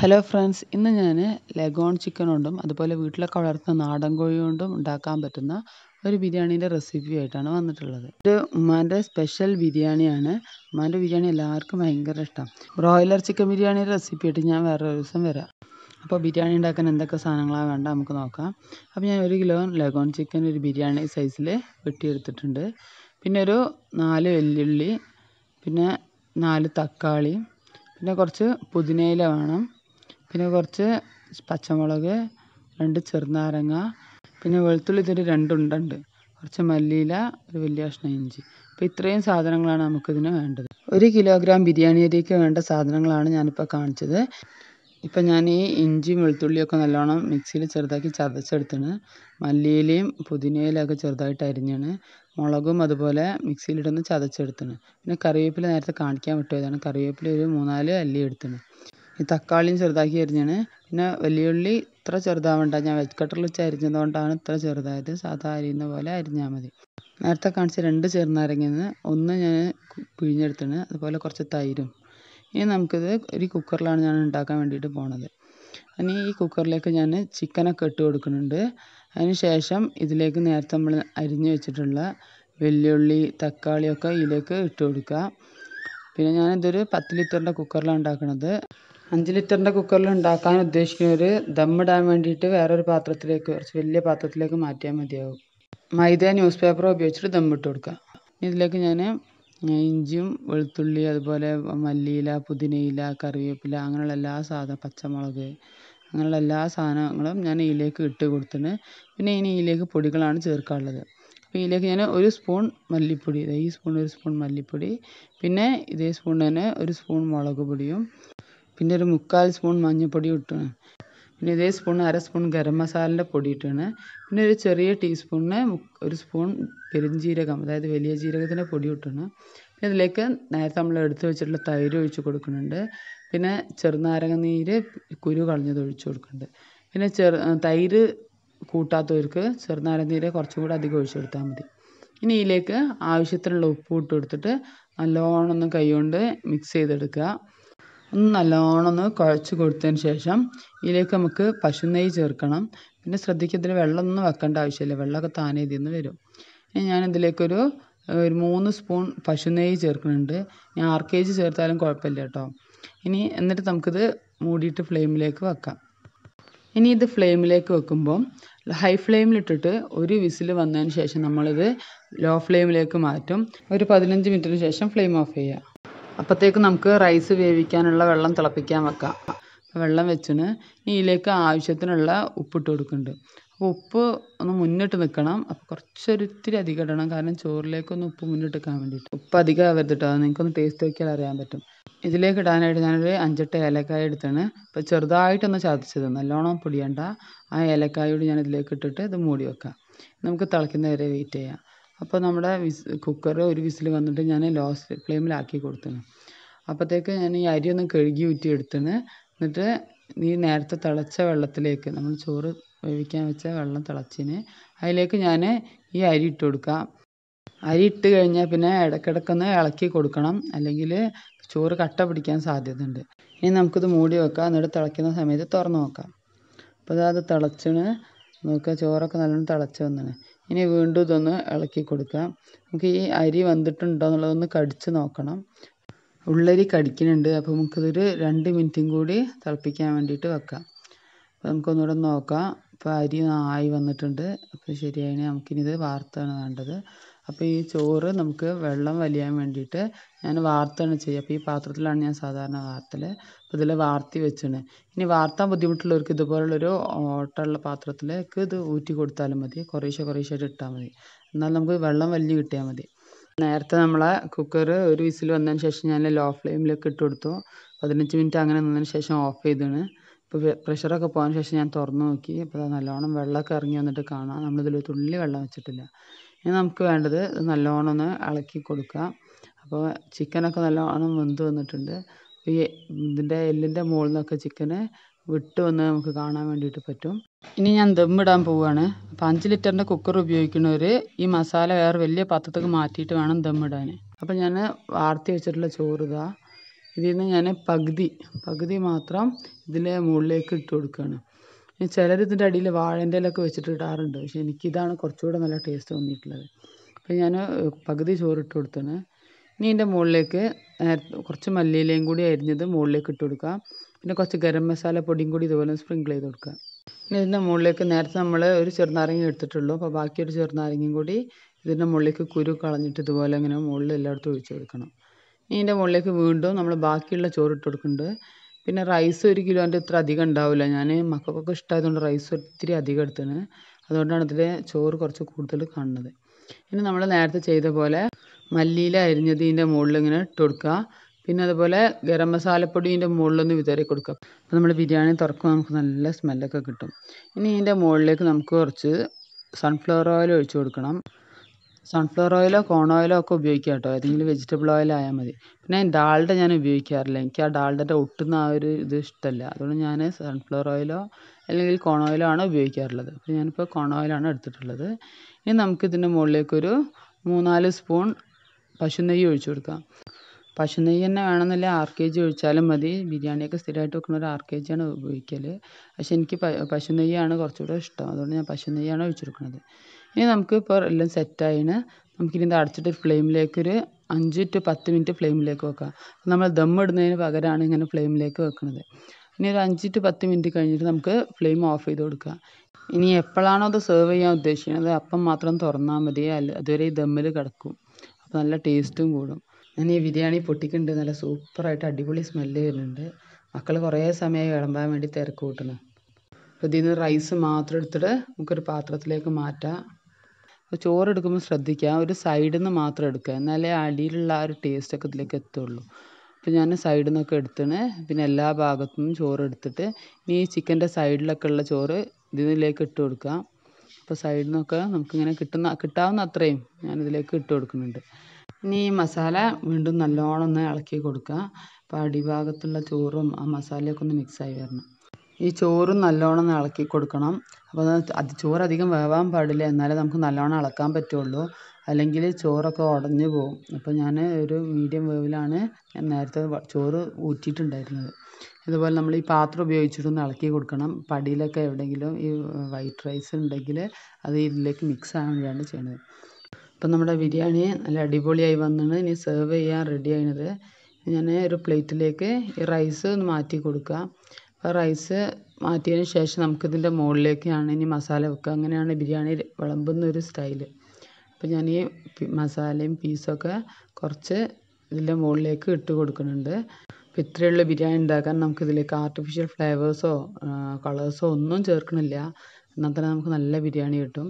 hello friends ഇന്ന് ഞാൻ leghorn chicken കൊണ്ടും അതുപോലെ വീട്ടിലൊക്കെ വളർത്തുന്ന നാടൻ കോഴി കൊണ്ടും ഉണ്ടാക്കാൻ പറ്റുന്ന ഒരു ബിരിയാണീൻ്റെ റെസിപ്പി ആയിട്ടാണ് വന്നിട്ടുള്ളത് ഇത് ഉമ്മാൻ്റെ സ്പെഷ്യൽ ബിരിയാണിയാണ് ഉമ്മാൻ്റെ ബിരിയാണി എല്ലാവർക്കും ഭയങ്കര ഇഷ്ടം ബ്രോയിലർ ചിക്കൻ ബിരിയാണി റെസിപ്പി ആയിട്ട് ഞാൻ വേറൊരു ദിവസം വരാം അപ്പോൾ ബിരിയാണി ഉണ്ടാക്കാൻ എന്തൊക്കെ സാധനങ്ങളാണ് വേണ്ട നമുക്ക് നോക്കാം അപ്പോൾ ഞാൻ ഒരു കിലോ ലെഗോൺ ചിക്കൻ ഒരു ബിരിയാണി സൈസിൽ വെട്ടിയെടുത്തിട്ടുണ്ട് പിന്നെ ഒരു നാല് വെല്ലുള്ളി പിന്നെ നാല് തക്കാളി പിന്നെ കുറച്ച് പുതിനയില വേണം പിന്നെ കുറച്ച് പച്ചമുളക് രണ്ട് ചെറുനാരങ്ങ പിന്നെ വെളുത്തുള്ളി ഇതൊരു രണ്ട് ഉണ്ടയുണ്ട് കുറച്ച് മല്ലിയില ഒരു വലിയ കഷ്ണം ഇഞ്ചി അപ്പോൾ ഇത്രയും സാധനങ്ങളാണ് നമുക്കിതിന് വേണ്ടത് ഒരു കിലോഗ്രാം ബിരിയാണി അരിക്ക് വേണ്ട സാധനങ്ങളാണ് ഞാനിപ്പോൾ കാണിച്ചത് ഇപ്പം ഞാൻ ഈ ഇഞ്ചിയും വെളുത്തുള്ളിയൊക്കെ നല്ലോണം മിക്സിയിൽ ചെറുതാക്കി ചതച്ചെടുത്താണ് മല്ലിയിലയും ഒക്കെ ചെറുതായിട്ട് അരിഞ്ഞാണ് മുളകും അതുപോലെ മിക്സിയിലിട്ടൊന്ന് ചതച്ചെടുത്താണ് പിന്നെ കറിവേപ്പില നേരത്തെ കാണിക്കാൻ വിട്ടതാണ് കറിവേപ്പില ഒരു മൂന്നാല് അല്ലി എടുത്തിന് ഈ തക്കാളിയും ചെറുതാക്കി അരിഞ്ഞാണ് പിന്നെ വലിയുള്ളി ഇത്ര ചെറുതാവണ്ട ഞാൻ വെജ് കട്ടറിൽ വെച്ച് അരിഞ്ഞതുകൊണ്ടാണ് ഇത്ര ചെറുതായത് സാധാ അരിയുന്ന പോലെ അരിഞ്ഞാൽ മതി നേരത്തെ കാണിച്ച രണ്ട് ചെറുനാരങ്ങന്ന് ഒന്ന് ഞാൻ പിഴിഞ്ഞെടുത്താണ് അതുപോലെ കുറച്ച് തൈരും ഇനി നമുക്കിത് ഒരു കുക്കറിലാണ് ഞാൻ ഉണ്ടാക്കാൻ വേണ്ടിയിട്ട് പോണത് ഇനി ഈ കുക്കറിലേക്ക് ഞാൻ ചിക്കനൊക്കെ ഇട്ട് കൊടുക്കുന്നുണ്ട് അതിന് ശേഷം ഇതിലേക്ക് നേരത്തെ നമ്മൾ അരിഞ്ഞു വെച്ചിട്ടുള്ള വെല്ലുള്ളി തക്കാളിയൊക്കെ ഇതിലേക്ക് ഇട്ട് കൊടുക്കുക പിന്നെ ഞാനിതൊരു പത്ത് ലിറ്ററിൻ്റെ കുക്കറിലാണ് ഉണ്ടാക്കുന്നത് അഞ്ച് ലിറ്ററിൻ്റെ കുക്കറിൽ ഉണ്ടാക്കാൻ ഉദ്ദേശിക്കുന്നത് ഒരു ദമ്മിടാൻ വേണ്ടിയിട്ട് വേറൊരു പാത്രത്തിലേക്ക് കുറച്ച് വലിയ പാത്രത്തിലേക്ക് മാറ്റിയാൽ മതിയാവും മൈദ ന്യൂസ് പേപ്പർ ഉപയോഗിച്ചിട്ട് ദമ്മിട്ട് കൊടുക്കുക ഇതിലേക്ക് ഞാൻ ഇഞ്ചിയും വെളുത്തുള്ളി അതുപോലെ മല്ലിയില പുതിനയില കറിവേപ്പില അങ്ങനെയുള്ള എല്ലാ സാധനം പച്ചമുളക് അങ്ങനെയുള്ള എല്ലാ സാധനങ്ങളും ഞാൻ ഇതിലേക്ക് ഇട്ട് കൊടുത്തിട്ട് പിന്നെ ഇനി ഇതിലേക്ക് പൊടികളാണ് ചേർക്കാനുള്ളത് അപ്പോൾ ഇതിലേക്ക് ഞാൻ ഒരു സ്പൂൺ മല്ലിപ്പൊടി ഈ സ്പൂൺ ഒരു സ്പൂൺ മല്ലിപ്പൊടി പിന്നെ ഇതേ സ്പൂൺ തന്നെ ഒരു സ്പൂൺ മുളക് പൊടിയും പിന്നെ ഒരു മുക്കാൽ സ്പൂൺ മഞ്ഞൾപ്പൊടി ഇട്ടു പിന്നെ ഇതേ സ്പൂൺ അര സ്പൂൺ ഗരം മസാലൻ്റെ പൊടി ഇട്ടാണ് പിന്നെ ഒരു ചെറിയ ടീസ്പൂണിന് ഒരു സ്പൂൺ പെരുംജീരകം അതായത് വലിയ ജീരകത്തിൻ്റെ പൊടി ഇട്ടാണ് പിന്നെ അതിലേക്ക് നേരത്തെ നമ്മൾ എടുത്തു വെച്ചിട്ടുള്ള തൈര് ഒഴിച്ച് കൊടുക്കുന്നുണ്ട് പിന്നെ ചെറുനാരങ്ങ നീര് കുരു കളഞ്ഞത് ഒഴിച്ച് കൊടുക്കുന്നുണ്ട് പിന്നെ ചെറു തൈര് കൂട്ടാത്തവർക്ക് ചെറുനാരങ്ങ നീര് കുറച്ചും കൂടെ അധികം ഒഴിച്ചു കൊടുത്താൽ മതി ഇനി ഇതിലേക്ക് ആവശ്യത്തിനുള്ള ഉപ്പ് ഇട്ട് കൊടുത്തിട്ട് നല്ലോണം ഒന്ന് കൈ കൊണ്ട് മിക്സ് ചെയ്തെടുക്കുക ഒന്ന് നല്ലോണം ഒന്ന് കുഴച്ച് കൊടുത്തതിന് ശേഷം ഇതിലേക്ക് നമുക്ക് നെയ്യ് ചേർക്കണം പിന്നെ ശ്രദ്ധിക്കുക ഇതിൽ വെള്ളമൊന്നും വെക്കേണ്ട ആവശ്യമില്ല വെള്ളമൊക്കെ താനേ ഇതിൽ നിന്ന് വരും ഞാൻ ഇതിലേക്കൊരു ഒരു മൂന്ന് സ്പൂൺ നെയ്യ് ചേർക്കുന്നുണ്ട് ഞാൻ ആർ കെ ജി ചേർത്താലും കുഴപ്പമില്ല കേട്ടോ ഇനി എന്നിട്ട് നമുക്കിത് മൂടിയിട്ട് ഫ്ലെയിമിലേക്ക് വെക്കാം ഇനി ഇത് ഫ്ലെയിമിലേക്ക് വെക്കുമ്പോൾ ഹൈ ഫ്ലെയിമിലിട്ടിട്ട് ഒരു വിസിൽ വന്നതിന് ശേഷം നമ്മളിത് ലോ ഫ്ലെയിമിലേക്ക് മാറ്റും ഒരു പതിനഞ്ച് മിനിറ്റിന് ശേഷം ഫ്ലെയിം ഓഫ് ചെയ്യുക അപ്പോഴത്തേക്ക് നമുക്ക് റൈസ് വേവിക്കാനുള്ള വെള്ളം തിളപ്പിക്കാൻ വെക്കാം വെള്ളം വെച്ചിന് ഇതിലേക്ക് ആവശ്യത്തിനുള്ള ഉപ്പിട്ട് കൊടുക്കുന്നുണ്ട് അപ്പോൾ ഉപ്പ് ഒന്ന് മുന്നിട്ട് നിൽക്കണം അപ്പോൾ കുറച്ചൊരിത്തിരി അധികം ഇടണം കാരണം ചോറിലേക്കൊന്ന് ഉപ്പ് മുന്നിട്ട് നിൽക്കാൻ വേണ്ടിയിട്ട് ഉപ്പ് അധികം ആവരുത് കേട്ടോ നിങ്ങൾക്കൊന്ന് ടേസ്റ്റ് നോക്കിയാൽ അറിയാൻ പറ്റും ഇതിലേക്ക് ഇടാനായിട്ട് ഞാനൊരു അഞ്ചെട്ട് ഏലക്കായ എടുത്താണ് അപ്പോൾ ചെറുതായിട്ടൊന്ന് ചതച്ചത് നല്ലോണം പൊടിയണ്ട ആ ഏലക്കായോട് ഞാൻ ഇതിലേക്ക് ഇട്ടിട്ട് ഇത് മൂടി വെക്കാം നമുക്ക് തിളയ്ക്കുന്നവരെ വെയിറ്റ് ചെയ്യാം അപ്പോൾ നമ്മുടെ വിസ് കുക്കറ് ഒരു വിസിൽ വന്നിട്ട് ഞാൻ ലോ ഫ്ലെയിമിലാക്കി കൊടുത്തെണ് അപ്പോഴത്തേക്ക് ഞാൻ ഈ അരി ഒന്ന് കഴുകി ഊറ്റി എടുത്തെണ് എന്നിട്ട് ഈ നേരത്തെ തിളച്ച വെള്ളത്തിലേക്ക് നമ്മൾ ചോറ് ഒഴിക്കാൻ വെച്ച വെള്ളം തിളച്ചതിന് അതിലേക്ക് ഞാൻ ഈ അരി ഇട്ട് കൊടുക്കാം അരി ഇട്ട് കഴിഞ്ഞാൽ പിന്നെ ഇടയ്ക്കിടയ്ക്കൊന്ന് ഇളക്കി കൊടുക്കണം അല്ലെങ്കിൽ ചോറ് കട്ട പിടിക്കാൻ സാധ്യതയുണ്ട് ഇനി നമുക്കിത് മൂടി വെക്കാം എന്നിട്ട് തിളയ്ക്കുന്ന സമയത്ത് തുറന്ന് നോക്കാം അപ്പോൾ അത് തിളച്ചിന് നോക്കുക ചോറൊക്കെ നല്ലോണം തിളച്ച് വന്നാണ് ഇനി വീണ്ടും ഇതൊന്ന് ഇളക്കി കൊടുക്കുക നമുക്ക് ഈ അരി വന്നിട്ടുണ്ടോ എന്നുള്ളതൊന്ന് കടിച്ച് നോക്കണം ഉള്ളരി കടിക്കുന്നുണ്ട് അപ്പോൾ നമുക്കിതൊരു രണ്ട് മിനിറ്റും കൂടി തിളപ്പിക്കാൻ വേണ്ടിയിട്ട് വെക്കാം അപ്പോൾ നമുക്കൊന്നുകൂടെ നോക്കാം ഇപ്പോൾ അരി ആയി വന്നിട്ടുണ്ട് അപ്പോൾ ശരിയായി നമുക്കിനി ഇത് വാർത്താണ് വേണ്ടത് അപ്പോൾ ഈ ചോറ് നമുക്ക് വെള്ളം വലിയാൻ വേണ്ടിയിട്ട് ഞാൻ വാർത്താണ് ചെയ്യുക അപ്പോൾ ഈ പാത്രത്തിലാണ് ഞാൻ സാധാരണ വാർത്തൽ അപ്പോൾ ഇതിൽ വാർത്തി വെച്ചാണ് ഇനി വാർത്താൻ ബുദ്ധിമുട്ടുള്ളവർക്ക് ഇതുപോലുള്ളൊരു ഓട്ടമുള്ള പാത്രത്തിലേക്ക് ഇത് ഊറ്റി കൊടുത്താലും മതി കുറേശ്ശെ ആയിട്ട് ഇട്ടാൽ മതി എന്നാൽ നമുക്ക് വെള്ളം വലിഞ്ഞ് കിട്ടിയാൽ മതി നേരത്തെ നമ്മളെ കുക്കർ ഒരു വിസിൽ വന്നതിന് ശേഷം ഞാൻ ലോ ഫ്ലെയിമിലേക്ക് ഇട്ട് കൊടുത്തു പതിനഞ്ച് മിനിറ്റ് അങ്ങനെ നിന്നതിന് ശേഷം ഓഫ് ചെയ്താണ് ഇപ്പോൾ പ്രഷറൊക്കെ പോകാൻ ശേഷം ഞാൻ തുറന്നു നോക്കി അപ്പോൾ നല്ലോണം വെള്ളമൊക്കെ ഇറങ്ങി വന്നിട്ട് കാണാം നമ്മളിതിൽ തുള്ളി വെള്ളം വെച്ചിട്ടില്ല ഇനി നമുക്ക് വേണ്ടത് നല്ലോണം ഒന്ന് ഇളക്കി കൊടുക്കുക അപ്പോൾ ചിക്കനൊക്കെ നല്ലോണം വെന്ത് വന്നിട്ടുണ്ട് ഈ ഇതിൻ്റെ എല്ലിൻ്റെ മുകളിൽ നിന്നൊക്കെ ചിക്കന് വിട്ട് വന്ന് നമുക്ക് കാണാൻ വേണ്ടിയിട്ട് പറ്റും ഇനി ഞാൻ ദം ഇടാൻ പോവുകയാണ് അപ്പോൾ അഞ്ച് ലിറ്ററിൻ്റെ കുക്കർ ഉപയോഗിക്കുന്നവർ ഈ മസാല വേറെ വലിയ പാത്രത്തേക്ക് മാറ്റിയിട്ട് വേണം ദം ഇടാൻ അപ്പം ഞാൻ വാർത്തി വെച്ചിട്ടുള്ള ചോറ് ഇതാ ഇതിൽ നിന്ന് ഞാൻ പകുതി പകുതി മാത്രം ഇതിൽ മുകളിലേക്ക് ഇട്ട് കൊടുക്കുകയാണ് ചിലർ ഇതിൻ്റെ അടിയിൽ വാഴേൻ്റെ ഇലയൊക്കെ വെച്ചിട്ട് ഇടാറുണ്ട് പക്ഷേ എനിക്കിതാണ് കുറച്ചുകൂടെ നല്ല ടേസ്റ്റ് തോന്നിയിട്ടുള്ളത് അപ്പോൾ ഞാൻ പകുതി ചോറിട്ട് കൊടുത്താണ് ഇനി ഇതിൻ്റെ മുകളിലേക്ക് കുറച്ച് മല്ലിയിലയും കൂടി അരിഞ്ഞത് മുകളിലേക്ക് ഇട്ട് കൊടുക്കുക പിന്നെ കുറച്ച് ഗരം മസാല പൊടിയും കൂടി ഇതുപോലെ സ്പ്രിങ്കിൾ ചെയ്ത് കൊടുക്കുക ഇനി ഇതിൻ്റെ മുകളിലേക്ക് നേരത്തെ നമ്മൾ ഒരു ചെറുനാരങ്ങ എടുത്തിട്ടുള്ളൂ അപ്പോൾ ബാക്കി ഒരു ചെറുനാരങ്ങയും കൂടി ഇതിൻ്റെ മുകളിലേക്ക് കുരു കളഞ്ഞിട്ട് ഇതുപോലെ ഇങ്ങനെ മുകളിൽ എല്ലായിടത്തും ഒഴിച്ചു കൊടുക്കണം ഇനി ഇതിൻ്റെ മുകളിലേക്ക് വീണ്ടും നമ്മൾ ബാക്കിയുള്ള ചോറിട്ട് കൊടുക്കുന്നുണ്ട് പിന്നെ റൈസ് ഒരു കിലോൻ്റെ ഇത്ര അധികം ഉണ്ടാവില്ല ഞാൻ മക്കൾക്കൊക്കെ ഇഷ്ടമായതുകൊണ്ട് റൈസ് ഒത്തിരി അധികം എടുത്താണ് അതുകൊണ്ടാണ് ഇതിൽ ചോറ് കുറച്ച് കൂടുതൽ കാണുന്നത് ഇനി നമ്മൾ നേരത്തെ ചെയ്ത പോലെ മല്ലിയില അരിഞ്ഞത് മുകളിൽ ഇങ്ങനെ ഇട്ട് കൊടുക്കുക പിന്നെ അതുപോലെ ഗരം മസാലപ്പൊടി മുകളിൽ മുകളിലൊന്ന് വിതറി കൊടുക്കുക അപ്പോൾ നമ്മൾ ബിരിയാണി തുറക്കുമ്പോൾ നമുക്ക് നല്ല സ്മെല്ലൊക്കെ കിട്ടും ഇനി ഇതിൻ്റെ മുകളിലേക്ക് നമുക്ക് കുറച്ച് സൺഫ്ലവർ ഓയിൽ ഒഴിച്ച് കൊടുക്കണം സൺഫ്ലവർ ഓയിലോ കോൺ ഓയിലോ ഒക്കെ ഉപയോഗിക്കാം കേട്ടോ ഏതെങ്കിലും വെജിറ്റബിൾ ഓയിൽ ആയാൽ മതി പിന്നെ ഡാൾഡ ഞാൻ ഉപയോഗിക്കാറില്ല എനിക്ക് ആ ഡാൾഡൻ്റെ ഒട്ടുന്ന ആ ഒരു ഇത് ഇഷ്ടമല്ല അതുകൊണ്ട് ഞാൻ സൺഫ്ലവർ ഓയിലോ അല്ലെങ്കിൽ കോൺ ഓയിലോ ആണ് ഉപയോഗിക്കാറുള്ളത് അപ്പോൾ ഞാനിപ്പോൾ കോൺ ഓയിലാണ് എടുത്തിട്ടുള്ളത് ഇനി നമുക്കിതിൻ്റെ മുകളിലേക്കൊരു മൂന്നാല് സ്പൂൺ പശു നെയ്യ് ഒഴിച്ചു കൊടുക്കാം പശു നെയ്യ് തന്നെ വേണമെന്നില്ല ആർ കെ ജി ഒഴിച്ചാലും മതി ബിരിയാണിയൊക്കെ സ്ഥിരമായിട്ട് വെക്കുന്നവർ ആർ കെ ജിയാണ് ഉപയോഗിക്കൽ പക്ഷെ എനിക്ക് പശു നെയ്യാണ് കുറച്ചുകൂടെ ഇഷ്ടം അതുകൊണ്ട് ഞാൻ പശു നെയ്യാണ് ഒഴിച്ചെടുക്കുന്നത് ഇനി നമുക്ക് ഇപ്പോൾ എല്ലാം സെറ്റായിന് നമുക്കിനി ഇത് അടച്ചിട്ട് ഫ്ലെയിമിലേക്കൊരു അഞ്ച് ടു പത്ത് മിനിറ്റ് ഫ്ലെയിമിലേക്ക് വെക്കാം നമ്മൾ ദം ഇടുന്നതിന് പകരമാണ് ഇങ്ങനെ ഫ്ലെയിമിലേക്ക് വെക്കുന്നത് ഇനി ഒരു അഞ്ച് ടു പത്ത് മിനിറ്റ് കഴിഞ്ഞിട്ട് നമുക്ക് ഫ്ലെയിം ഓഫ് ചെയ്ത് കൊടുക്കുക ഇനി എപ്പോഴാണോ അത് സെർവ് ചെയ്യാൻ ഉദ്ദേശിക്കുന്നത് അപ്പം മാത്രം തുറന്നാൽ മതി അതുവരെ ഈ ദമ്മിൽ കിടക്കും അപ്പോൾ നല്ല ടേസ്റ്റും കൂടും ഞാൻ ഈ ബിരിയാണി പൊട്ടിക്കുന്നുണ്ട് നല്ല സൂപ്പറായിട്ട് അടിപൊളി സ്മെല്ല് വരുന്നുണ്ട് മക്കൾ കുറേ സമയമായി വിളമ്പാൻ വേണ്ടി തിരക്ക് കൂട്ടണം അപ്പോൾ ഇതിൽ നിന്ന് റൈസ് മാത്രം എടുത്തിട്ട് നമുക്കൊരു പാത്രത്തിലേക്ക് മാറ്റാം അപ്പോൾ ചോറ് എടുക്കുമ്പോൾ ശ്രദ്ധിക്കുക ഒരു സൈഡിൽ നിന്ന് മാത്രം എടുക്കുക എന്നാലേ അടിയിലുള്ള ആ ഒരു ടേസ്റ്റൊക്കെ ഇതിലേക്ക് എത്തുള്ളൂ അപ്പോൾ ഞാൻ സൈഡിൽ നിന്നൊക്കെ എടുത്തിന് പിന്നെ എല്ലാ ഭാഗത്തു നിന്നും ചോറ് എടുത്തിട്ട് ഇനി ഈ ചിക്കൻ്റെ സൈഡിലൊക്കെ ഉള്ള ചോറ് ഇതിലേക്ക് ഇട്ട് കൊടുക്കാം അപ്പോൾ സൈഡിൽ നിന്നൊക്കെ നമുക്കിങ്ങനെ കിട്ടുന്ന കിട്ടാവുന്ന അത്രയും ഞാനിതിലേക്ക് ഇട്ട് കൊടുക്കുന്നുണ്ട് ഇനി ഈ മസാല വീണ്ടും നല്ലോണം ഒന്ന് ഇളക്കി കൊടുക്കുക അപ്പോൾ അടിഭാഗത്തുള്ള ചോറും ആ മസാലയൊക്കെ ഒന്ന് മിക്സായി വരണം ഈ ചോറും നല്ലോണം ഇളക്കി കൊടുക്കണം അപ്പോൾ അത് ചോറ് അധികം വേവാൻ പാടില്ല എന്നാലേ നമുക്ക് നല്ലോണം ഇളക്കാൻ പറ്റുള്ളൂ അല്ലെങ്കിൽ ചോറൊക്കെ ഉടഞ്ഞു പോകും അപ്പോൾ ഞാൻ ഒരു മീഡിയം വേവിലാണ് ഞാൻ നേരത്തെ ചോറ് ഊറ്റിയിട്ടുണ്ടായിരുന്നത് ഇതുപോലെ നമ്മൾ ഈ പാത്രം ഉപയോഗിച്ചിട്ടൊന്ന് ഇളക്കി കൊടുക്കണം പടിയിലൊക്കെ എവിടെയെങ്കിലും ഈ വൈറ്റ് റൈസ് ഉണ്ടെങ്കിൽ അത് ഇതിലേക്ക് മിക്സ് ആകാൻ വേണ്ടിയാണ് ചെയ്യുന്നത് അപ്പം നമ്മുടെ ബിരിയാണി നല്ല അടിപൊളിയായി വന്നാണ് ഇനി സെർവ് ചെയ്യാൻ റെഡി ആയിണത് ഞാൻ ഒരു പ്ലേറ്റിലേക്ക് ഈ റൈസ് ഒന്ന് മാറ്റി കൊടുക്കുക അപ്പം റൈസ് മാറ്റിയതിന് ശേഷം നമുക്കിതിൻ്റെ മുകളിലേക്കാണ് ഇനി മസാല വെക്കുക അങ്ങനെയാണ് ബിരിയാണി വിളമ്പുന്ന ഒരു സ്റ്റൈൽ അപ്പോൾ ഞാൻ ഈ മസാലയും പീസൊക്കെ കുറച്ച് ഇതിൻ്റെ മുകളിലേക്ക് ഇട്ട് കൊടുക്കുന്നുണ്ട് അപ്പം ഇത്രയുള്ള ബിരിയാണി ഉണ്ടാക്കാൻ നമുക്കിതിലേക്ക് ആർട്ടിഫിഷ്യൽ ഫ്ലേവേഴ്സോ കളേഴ്സോ ഒന്നും ചേർക്കണില്ല എന്നാൽ തന്നെ നമുക്ക് നല്ല ബിരിയാണി കിട്ടും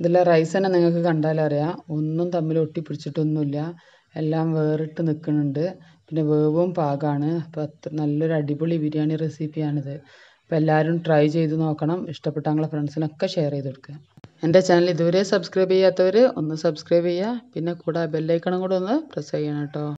ഇതിലെ റൈസ് തന്നെ നിങ്ങൾക്ക് കണ്ടാലറിയാം ഒന്നും തമ്മിൽ ഒട്ടിപ്പിടിച്ചിട്ടൊന്നുമില്ല എല്ലാം വേറിട്ട് നിൽക്കുന്നുണ്ട് പിന്നെ വേവും പാകമാണ് അപ്പോൾ അത്ര നല്ലൊരു അടിപൊളി ബിരിയാണി റെസിപ്പിയാണിത് അപ്പോൾ എല്ലാവരും ട്രൈ ചെയ്ത് നോക്കണം ഇഷ്ടപ്പെട്ട നിങ്ങളെ ഫ്രണ്ട്സിനൊക്കെ ഷെയർ ചെയ്ത് കൊടുക്കുക എൻ്റെ ചാനൽ ഇതുവരെ സബ്സ്ക്രൈബ് ചെയ്യാത്തവർ ഒന്ന് സബ്സ്ക്രൈബ് ചെയ്യുക പിന്നെ കൂടെ ബെല്ലൈക്കണം കൂടെ ഒന്ന് പ്രസ് ചെയ്യണം കേട്ടോ